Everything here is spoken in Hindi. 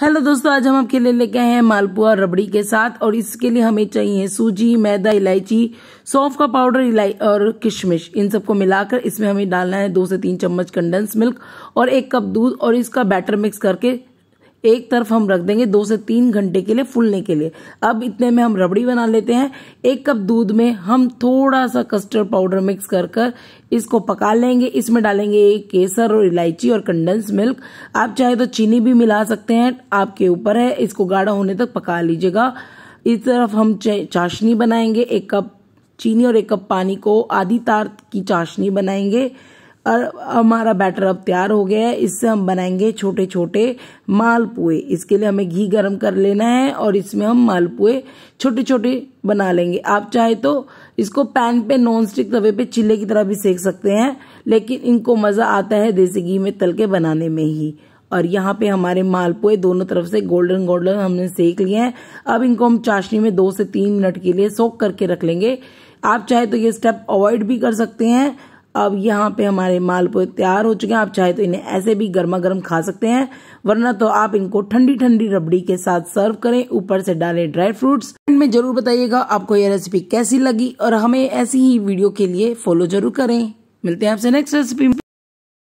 हेलो दोस्तों आज हम आपके लिए लेके आए हैं मालपुआ रबड़ी के साथ और इसके लिए हमें चाहिए सूजी मैदा इलायची सौंफ का पाउडर इलाई और किशमिश इन सबको मिलाकर इसमें हमें डालना है दो से तीन चम्मच कंडेंस मिल्क और एक कप दूध और इसका बैटर मिक्स करके एक तरफ हम रख देंगे दो से तीन घंटे के लिए फूलने के लिए अब इतने में हम रबड़ी बना लेते हैं एक कप दूध में हम थोड़ा सा कस्टर्ड पाउडर मिक्स कर कर इसको पका लेंगे इसमें डालेंगे एक केसर और इलायची और कंडेंस मिल्क आप चाहे तो चीनी भी मिला सकते हैं आपके ऊपर है इसको गाढ़ा होने तक पका लीजिएगा इस तरफ हम चाशनी बनाएंगे एक कप चीनी और एक कप पानी को आधी तार की चाशनी बनाएंगे और हमारा बैटर अब तैयार हो गया है इससे हम बनाएंगे छोटे छोटे मालपुए इसके लिए हमें घी गर्म कर लेना है और इसमें हम मालपुए छोटे छोटे बना लेंगे आप चाहे तो इसको पैन पे नॉन स्टिक तवे पे चिल्ले की तरह भी सेक सकते हैं लेकिन इनको मज़ा आता है देसी घी में तल के बनाने में ही और यहाँ पे हमारे मालपुए दोनों तरफ से गोल्डन गोल्डन हमने सेक लिए हैं अब इनको हम चाशनी में दो से तीन मिनट के लिए सोख करके रख लेंगे आप चाहे तो ये स्टेप अवॉइड भी कर सकते हैं अब यहाँ पे हमारे मालपुए तैयार हो चुके हैं आप चाहे तो इन्हें ऐसे भी गर्मा गर्म खा सकते हैं वरना तो आप इनको ठंडी ठंडी रबड़ी के साथ सर्व करें ऊपर से डालें ड्राई फ्रूट्स कमेंट में जरूर बताइएगा आपको ये रेसिपी कैसी लगी और हमें ऐसी ही वीडियो के लिए फॉलो जरूर करें मिलते हैं आपसे नेक्स्ट रेसिपी